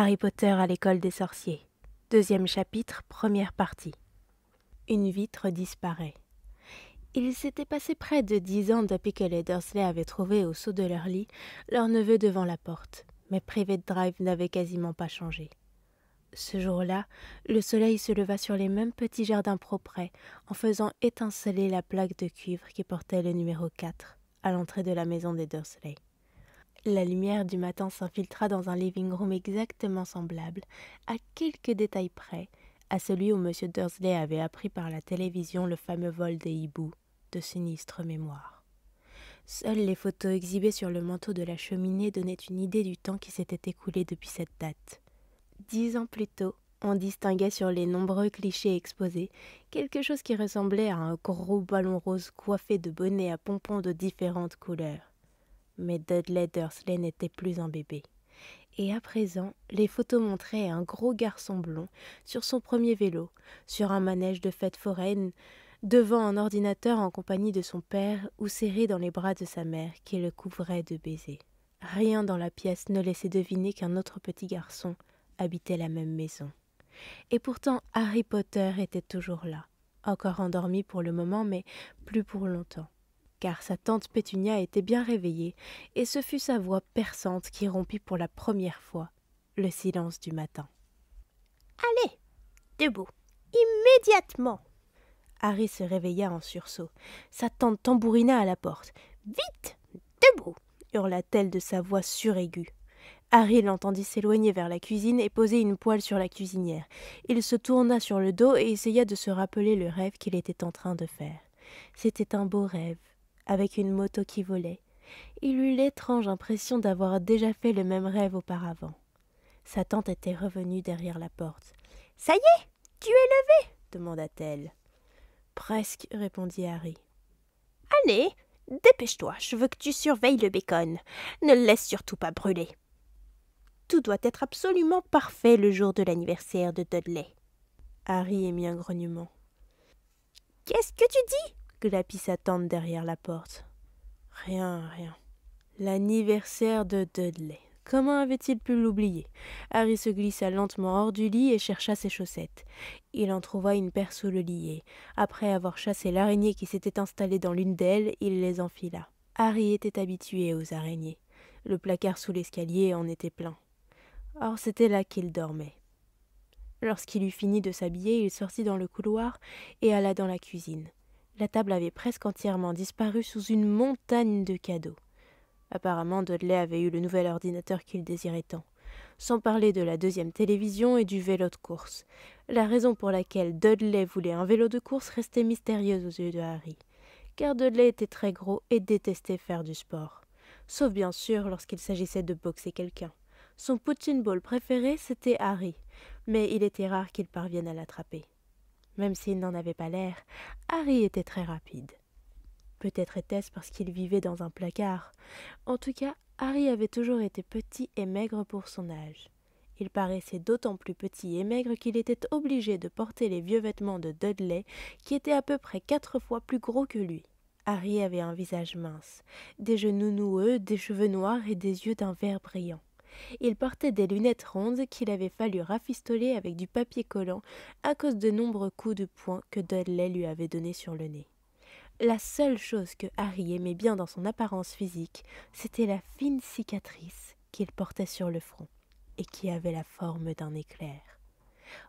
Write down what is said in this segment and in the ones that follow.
Harry Potter à l'école des sorciers. Deuxième chapitre, première partie. Une vitre disparaît. Il s'était passé près de dix ans depuis que les Dursley avaient trouvé au saut de leur lit leur neveu devant la porte, mais Private Drive n'avait quasiment pas changé. Ce jour-là, le soleil se leva sur les mêmes petits jardins propres en faisant étinceler la plaque de cuivre qui portait le numéro 4 à l'entrée de la maison des Dursley. La lumière du matin s'infiltra dans un living room exactement semblable, à quelques détails près, à celui où M. Dursley avait appris par la télévision le fameux vol des hiboux, de sinistre mémoire. Seules les photos exhibées sur le manteau de la cheminée donnaient une idée du temps qui s'était écoulé depuis cette date. Dix ans plus tôt, on distinguait sur les nombreux clichés exposés quelque chose qui ressemblait à un gros ballon rose coiffé de bonnets à pompons de différentes couleurs mais Dudley Dursley n'était plus un bébé. Et à présent, les photos montraient un gros garçon blond sur son premier vélo, sur un manège de fête foraine, devant un ordinateur en compagnie de son père ou serré dans les bras de sa mère qui le couvrait de baisers. Rien dans la pièce ne laissait deviner qu'un autre petit garçon habitait la même maison. Et pourtant Harry Potter était toujours là, encore endormi pour le moment, mais plus pour longtemps car sa tante Pétunia était bien réveillée, et ce fut sa voix perçante qui rompit pour la première fois le silence du matin. Allez, debout, immédiatement. Harry se réveilla en sursaut. Sa tante tambourina à la porte. Vite, debout, hurla-t-elle de sa voix suraiguë. Harry l'entendit s'éloigner vers la cuisine et poser une poêle sur la cuisinière. Il se tourna sur le dos et essaya de se rappeler le rêve qu'il était en train de faire. C'était un beau rêve, avec une moto qui volait. Il eut l'étrange impression d'avoir déjà fait le même rêve auparavant. Sa tante était revenue derrière la porte. Ça y est, tu es levé demanda-t-elle. Presque, répondit Harry. Allez, dépêche-toi, je veux que tu surveilles le bacon. Ne le laisse surtout pas brûler. Tout doit être absolument parfait le jour de l'anniversaire de Dudley. Harry émit un grognement. Qu'est-ce que tu dis la sa tante derrière la porte. Rien, rien. L'anniversaire de Dudley. Comment avait-il pu l'oublier Harry se glissa lentement hors du lit et chercha ses chaussettes. Il en trouva une paire sous le lit et, après avoir chassé l'araignée qui s'était installée dans l'une d'elles, il les enfila. Harry était habitué aux araignées. Le placard sous l'escalier en était plein. Or, c'était là qu'il dormait. Lorsqu'il eut fini de s'habiller, il sortit dans le couloir et alla dans la cuisine la table avait presque entièrement disparu sous une montagne de cadeaux. Apparemment, Dudley avait eu le nouvel ordinateur qu'il désirait tant. Sans parler de la deuxième télévision et du vélo de course. La raison pour laquelle Dudley voulait un vélo de course restait mystérieuse aux yeux de Harry, car Dudley était très gros et détestait faire du sport. Sauf bien sûr lorsqu'il s'agissait de boxer quelqu'un. Son poutine ball préféré, c'était Harry, mais il était rare qu'il parvienne à l'attraper. Même s'il n'en avait pas l'air, Harry était très rapide. Peut-être était-ce parce qu'il vivait dans un placard. En tout cas, Harry avait toujours été petit et maigre pour son âge. Il paraissait d'autant plus petit et maigre qu'il était obligé de porter les vieux vêtements de Dudley, qui était à peu près quatre fois plus gros que lui. Harry avait un visage mince, des genoux noueux, des cheveux noirs et des yeux d'un vert brillant. Il portait des lunettes rondes qu'il avait fallu rafistoler avec du papier collant à cause de nombreux coups de poing que Dudley lui avait donnés sur le nez. La seule chose que Harry aimait bien dans son apparence physique, c'était la fine cicatrice qu'il portait sur le front et qui avait la forme d'un éclair.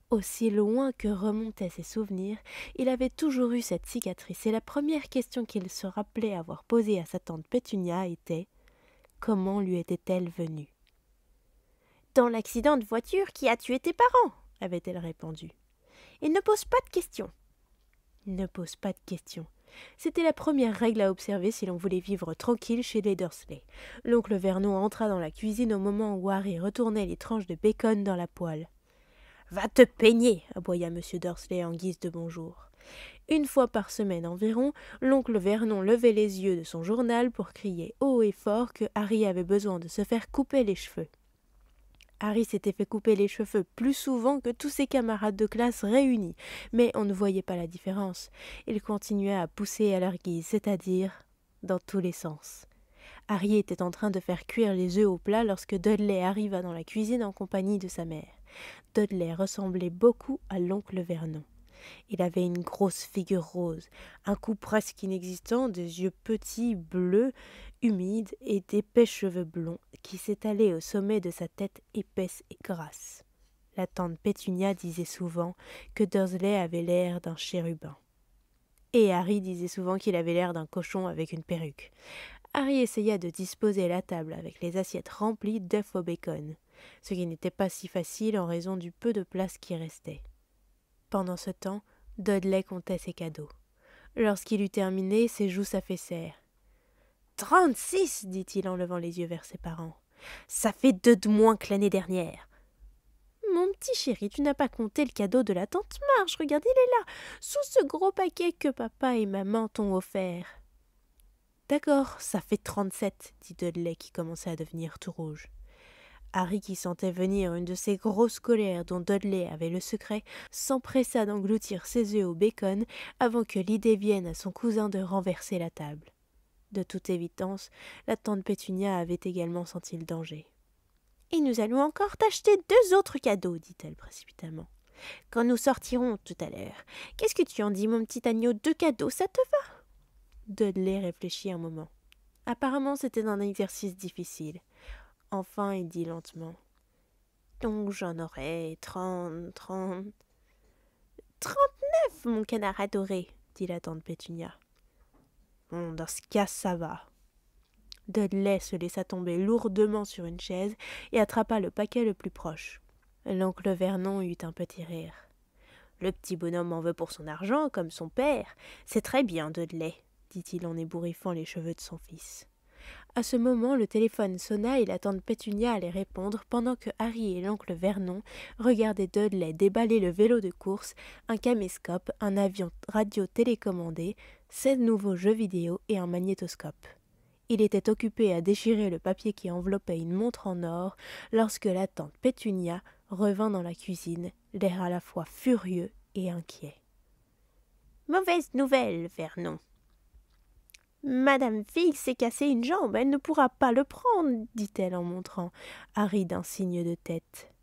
Aussi loin que remontaient ses souvenirs, il avait toujours eu cette cicatrice, et la première question qu'il se rappelait avoir posée à sa tante Pétunia était Comment lui était-elle venue dans l'accident de voiture qui a tué tes parents, avait-elle répondu. Il ne pose pas de questions. Ne pose pas de questions. C'était la première règle à observer si l'on voulait vivre tranquille chez les Dursley. L'oncle Vernon entra dans la cuisine au moment où Harry retournait les tranches de bacon dans la poêle. Va te peigner, aboya M. Dursley en guise de bonjour. Une fois par semaine environ, l'oncle Vernon levait les yeux de son journal pour crier haut et fort que Harry avait besoin de se faire couper les cheveux. Harry s'était fait couper les cheveux plus souvent que tous ses camarades de classe réunis, mais on ne voyait pas la différence. Il continuait à pousser à leur guise, c'est-à-dire dans tous les sens. Harry était en train de faire cuire les œufs au plat lorsque Dudley arriva dans la cuisine en compagnie de sa mère. Dudley ressemblait beaucoup à l'oncle Vernon. Il avait une grosse figure rose, un cou presque inexistant, des yeux petits, bleus, humide et d'épais cheveux blonds qui s'étalaient au sommet de sa tête épaisse et grasse. La tante Pétunia disait souvent que Dursley avait l'air d'un chérubin. Et Harry disait souvent qu'il avait l'air d'un cochon avec une perruque. Harry essaya de disposer la table avec les assiettes remplies d'œufs au bacon, ce qui n'était pas si facile en raison du peu de place qui restait. Pendant ce temps, Dudley comptait ses cadeaux. Lorsqu'il eut terminé, ses joues s'affaissèrent trente dit-il en levant les yeux vers ses parents. Ça fait deux de moins que l'année dernière. Mon petit chéri, tu n'as pas compté le cadeau de la tante Marche, regarde, il est là, sous ce gros paquet que papa et maman t'ont offert. D'accord, ça fait trente-sept, dit Dudley qui commençait à devenir tout rouge. Harry, qui sentait venir une de ces grosses colères dont Dudley avait le secret, s'empressa d'engloutir ses œufs au bacon avant que l'idée vienne à son cousin de renverser la table. De toute évidence, la tante Pétunia avait également senti le danger. Et nous allons encore t'acheter deux autres cadeaux, dit-elle précipitamment. Quand nous sortirons tout à l'heure. Qu'est-ce que tu en dis, mon petit agneau Deux cadeaux, ça te va Dudley réfléchit un moment. Apparemment, c'était un exercice difficile. Enfin, il dit lentement. Donc j'en aurai trente, trente. Trente-neuf, mon canard adoré, dit la tante Pétunia dans ce cas, ça va. Dudley se laissa tomber lourdement sur une chaise et attrapa le paquet le plus proche. L'oncle Vernon eut un petit rire. Le petit bonhomme en veut pour son argent, comme son père. C'est très bien, Dudley, dit-il en ébouriffant les cheveux de son fils. À ce moment, le téléphone sonna et la tante Pétunia allait répondre pendant que Harry et l'oncle Vernon regardaient Dudley déballer le vélo de course, un caméscope, un avion radio télécommandé, sept nouveaux jeux vidéo et un magnétoscope. Il était occupé à déchirer le papier qui enveloppait une montre en or lorsque la tante Pétunia revint dans la cuisine, l'air à la fois furieux et inquiet. Mauvaise nouvelle, Vernon, Madame Fille s'est cassé une jambe, elle ne pourra pas le prendre, dit-elle en montrant Harry d'un signe de tête.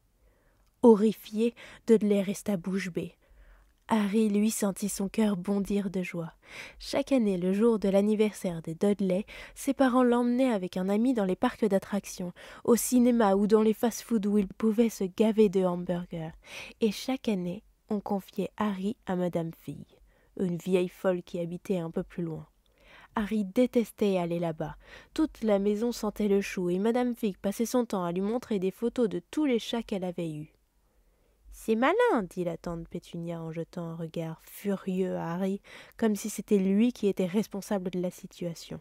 Horrifié, Dudley resta bouche bée. Harry, lui, sentit son cœur bondir de joie. Chaque année, le jour de l'anniversaire des Dudley, ses parents l'emmenaient avec un ami dans les parcs d'attractions, au cinéma ou dans les fast-foods où il pouvait se gaver de hamburgers. Et chaque année, on confiait Harry à Madame Fille, une vieille folle qui habitait un peu plus loin. Harry détestait aller là-bas. Toute la maison sentait le chou et Madame Fig passait son temps à lui montrer des photos de tous les chats qu'elle avait eus. C'est malin, dit la tante Pétunia en jetant un regard furieux à Harry, comme si c'était lui qui était responsable de la situation.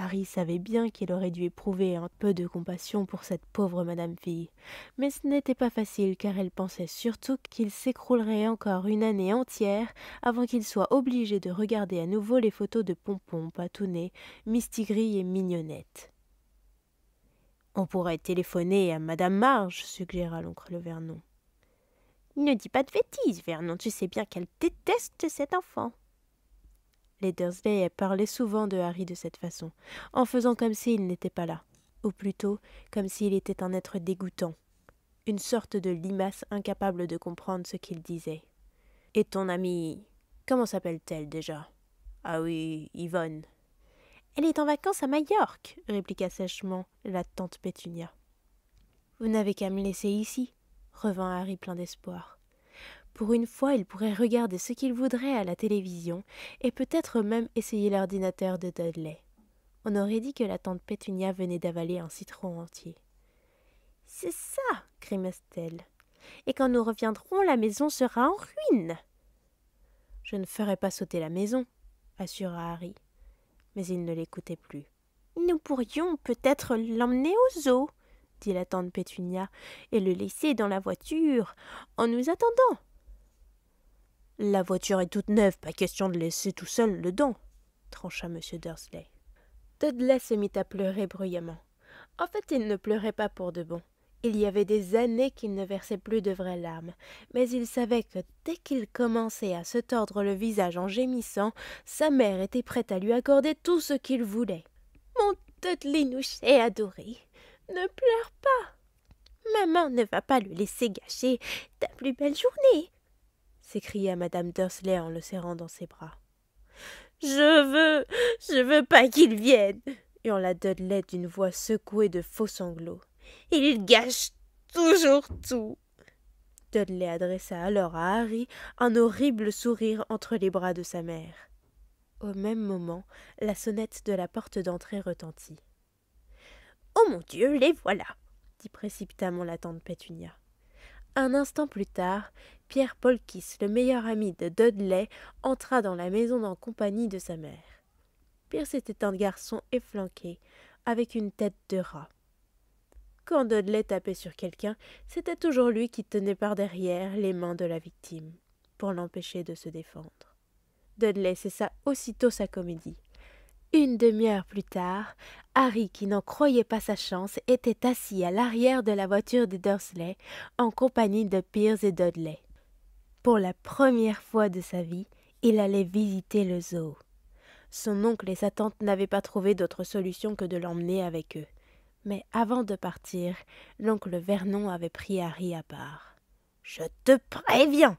Harry savait bien qu'il aurait dû éprouver un peu de compassion pour cette pauvre madame fille. Mais ce n'était pas facile car elle pensait surtout qu'il s'écroulerait encore une année entière avant qu'il soit obligé de regarder à nouveau les photos de Pompon, Patounet, Mistigris et Mignonnette. On pourrait téléphoner à madame Marge, suggéra l'oncle Vernon. Ne dis pas de bêtises, Vernon, tu sais bien qu'elle déteste cet enfant. Les Dursley parlaient souvent de Harry de cette façon, en faisant comme s'il n'était pas là, ou plutôt comme s'il était un être dégoûtant, une sorte de limace incapable de comprendre ce qu'il disait. Et ton amie. Comment s'appelle-t-elle déjà Ah oui, Yvonne. Elle est en vacances à Majorque, répliqua sèchement la tante Pétunia. Vous n'avez qu'à me laisser ici, revint Harry plein d'espoir. Pour une fois, il pourrait regarder ce qu'il voudrait à la télévision et peut-être même essayer l'ordinateur de Dudley. On aurait dit que la tante Pétunia venait d'avaler un citron entier. C'est ça, grimace t Et quand nous reviendrons, la maison sera en ruine. Je ne ferai pas sauter la maison, assura Harry. Mais il ne l'écoutait plus. Nous pourrions peut-être l'emmener aux eaux, dit la tante Pétunia, et le laisser dans la voiture, en nous attendant. La voiture est toute neuve, pas question de laisser tout seul le don !» trancha M. Dursley. Dudley se mit à pleurer bruyamment. En fait, il ne pleurait pas pour de bon. Il y avait des années qu'il ne versait plus de vraies larmes, mais il savait que dès qu'il commençait à se tordre le visage en gémissant, sa mère était prête à lui accorder tout ce qu'il voulait. Mon nous est adoré. Ne pleure pas. Maman ne va pas le laisser gâcher ta plus belle journée s'écria madame Dursley en le serrant dans ses bras. Je veux, je veux pas qu'il vienne, hurla Dudley d'une voix secouée de faux sanglots. Il gâche toujours tout. Dudley adressa alors à Harry un horrible sourire entre les bras de sa mère. Au même moment, la sonnette de la porte d'entrée retentit. Oh mon Dieu, les voilà dit précipitamment la tante Pétunia. Un instant plus tard, Pierre Polkis, le meilleur ami de Dudley, entra dans la maison en compagnie de sa mère. Pierre était un garçon efflanqué, avec une tête de rat. Quand Dudley tapait sur quelqu'un, c'était toujours lui qui tenait par derrière les mains de la victime, pour l'empêcher de se défendre. Dudley cessa aussitôt sa comédie. Une demi-heure plus tard, Harry, qui n'en croyait pas sa chance, était assis à l'arrière de la voiture des Dursley, en compagnie de Piers et Dudley. Pour la première fois de sa vie, il allait visiter le zoo. Son oncle et sa tante n'avaient pas trouvé d'autre solution que de l'emmener avec eux. Mais avant de partir, l'oncle Vernon avait pris Harry à part. Je te préviens,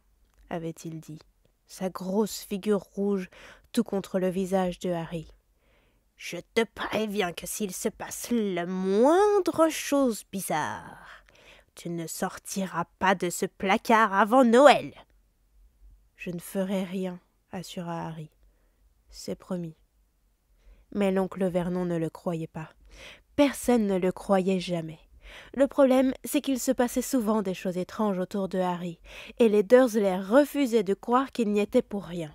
avait-il dit. Sa grosse figure rouge, tout contre le visage de Harry. Je te préviens que s'il se passe la moindre chose bizarre, tu ne sortiras pas de ce placard avant Noël. Je ne ferai rien, assura Harry. C'est promis. Mais l'oncle Vernon ne le croyait pas. Personne ne le croyait jamais. Le problème, c'est qu'il se passait souvent des choses étranges autour de Harry, et les Dursley refusaient de croire qu'il n'y était pour rien.